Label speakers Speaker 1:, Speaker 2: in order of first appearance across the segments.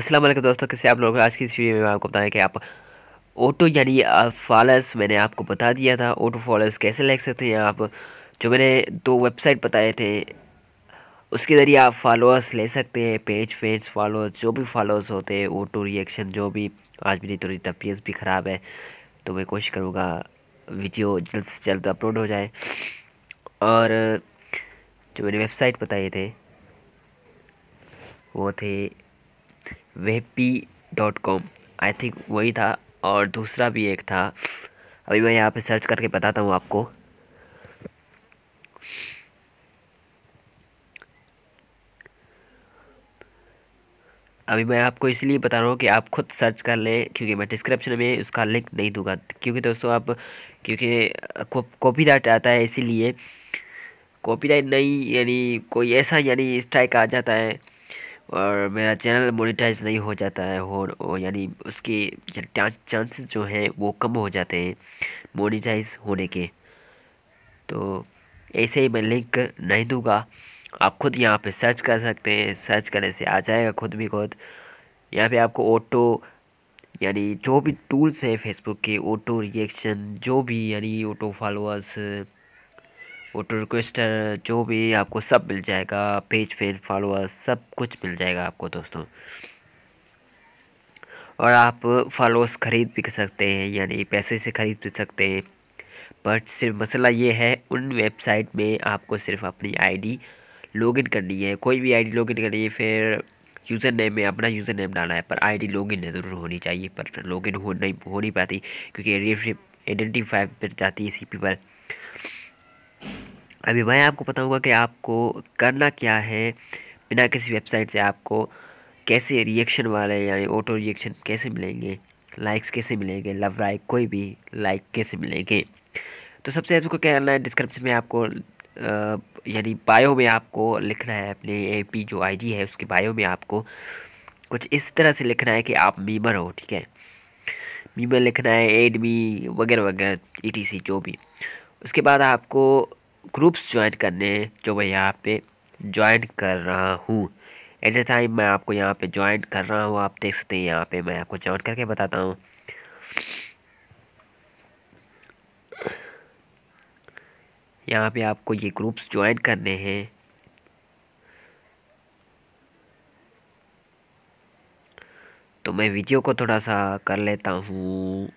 Speaker 1: अस्सलाम वालेकुम दोस्तों कैसे आप लोग आज की इस वीडियो में आपको बताया कि आप ऑटो यानी फॉलर्स मैंने आपको बता दिया था ऑटो फॉलर्स कैसे लग सकते हैं आप जो मैंने दो वेबसाइट बताए थे उसके ज़रिए आप फॉलोअर्स ले सकते हैं पेज फेज फॉलोअर्स जो भी फॉलोअर्स होते हैं ऑटो रिएक्शन जो भी आज मेरी थोड़ी तबीयत भी ख़राब है तो मैं कोशिश करूँगा वीडियो जल्द से जल्द अपलोड हो जाए और जो मैंने वेबसाइट बताए थे वो थे वेपी डॉट कॉम आई थिंक वही था और दूसरा भी एक था अभी मैं यहाँ पे सर्च करके बताता हूँ आपको अभी मैं आपको इसलिए बता रहा हूँ कि आप खुद सर्च कर लें क्योंकि मैं डिस्क्रिप्शन में उसका लिंक नहीं दूंगा क्योंकि दोस्तों आप क्योंकि कॉपी कॉपीराइट आता है इसीलिए कॉपीराइट नहीं यानी कोई ऐसा यानी स्ट्राइक आ जाता है और मेरा चैनल मोनिटाइज नहीं हो जाता है और यानी उसके चांसेस जो है वो कम हो जाते हैं मोनिटाइज होने के तो ऐसे ही मैं लिंक नहीं दूंगा आप खुद यहाँ पे सर्च कर सकते हैं सर्च करने से आ जाएगा खुद भी खुद यहाँ पे आपको ऑटो यानी जो भी टूल्स हैं फेसबुक के ऑटो रिएक्शन जो भी यानी ऑटो फॉलोअर्स ऑटो रिक्वेस्टर जो भी आपको सब मिल जाएगा पेज फेल फॉलोअर सब कुछ मिल जाएगा आपको दोस्तों और आप फॉलोअर्स ख़रीद भी कर सकते हैं यानी पैसे से ख़रीद भी सकते हैं बट सिर्फ मसला ये है उन वेबसाइट में आपको सिर्फ अपनी आईडी लॉगिन करनी है कोई भी आईडी लॉगिन करनी है फिर यूज़र नेम में अपना यूज़र नेम डालना है पर आईडी लॉगिन ज़रूर होनी चाहिए पर लॉगिन हो नहीं हो नहीं पाती क्योंकि आइडेंटिफाई पर जाती है सी पर अभी मैं आपको बताऊंगा कि आपको करना क्या है बिना किसी वेबसाइट से आपको कैसे रिएक्शन वाले यानी ऑटो रिएक्शन कैसे मिलेंगे लाइक्स कैसे मिलेंगे लव लाइक कोई भी लाइक कैसे मिलेंगे तो सबसे आपको क्या करना है डिस्क्रिप्शन में आपको यानी बायो में आपको लिखना है अपने ए पी जो आईडी है उसके बायो में आपको कुछ इस तरह से लिखना है कि आप मीमर हो ठीक है मीमर लिखना है एडमी वगैरह वगैरह ई जो भी उसके बाद आपको ग्रुप्स ज्वाइन करने हैं जो मैं यहाँ पे ज्वाइन कर रहा हूँ एट ए टाइम मैं आपको यहाँ पे ज्वाइन कर रहा हूँ आप देख सकते हैं यहाँ पे मैं आपको ज्वाइन करके बताता हूँ यहाँ पे आपको ये ग्रुप्स ज्वाइन करने हैं तो मैं वीडियो को थोड़ा सा कर लेता हूँ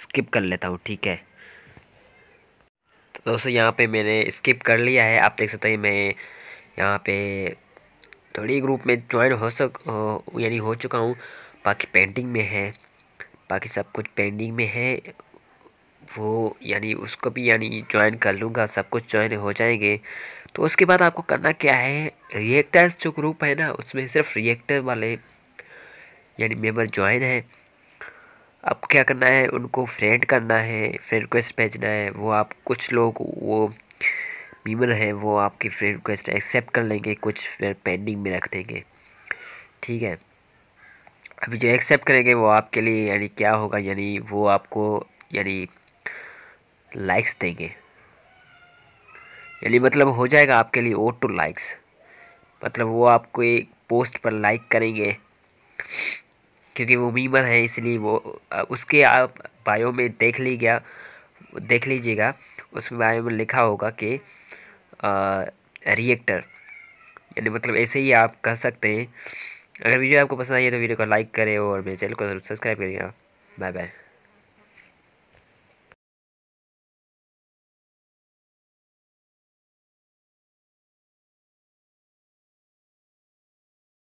Speaker 1: स्किप कर लेता हूँ ठीक है तो दोस्तों यहाँ पे मैंने स्किप कर लिया है आप देख सकते हैं मैं यहाँ पे थोड़ी ग्रुप में ज्वाइन हो सक यानी हो चुका हूँ बाकी पेंटिंग में है बाकी सब कुछ पेंटिंग में है वो यानी उसको भी यानी ज्वाइन कर लूँगा सब कुछ ज्वाइन हो जाएंगे तो उसके बाद आपको करना क्या है रिएक्टर्स जो ग्रुप है ना उसमें सिर्फ रिएक्टर वाले यानी मेम्बर ज्वाइन है आपको क्या करना है उनको फ्रेंड करना है फ्रेंड रिक्वेस्ट भेजना है वो आप कुछ लोग वो मीमर हैं वो आपकी फ्रेंड रिक्वेस्ट एक्सेप्ट कर लेंगे कुछ फिर पेंडिंग में रख देंगे ठीक है अभी जो एक्सेप्ट करेंगे वो आपके लिए यानी क्या होगा यानी वो आपको यानी लाइक्स देंगे यानी मतलब हो जाएगा आपके लिए ओ टू लाइक्स मतलब वो आपको एक पोस्ट पर लाइक करेंगे क्योंकि वो मीमर है इसलिए वो उसके आप बायो में देख ली गया देख लीजिएगा उसमें बायो में लिखा होगा कि रिएक्टर यानी मतलब ऐसे ही आप कह सकते हैं अगर वीडियो आपको पसंद आई है तो वीडियो को लाइक करें और मेरे चैनल को सब्सक्राइब करिएगा बाय बाय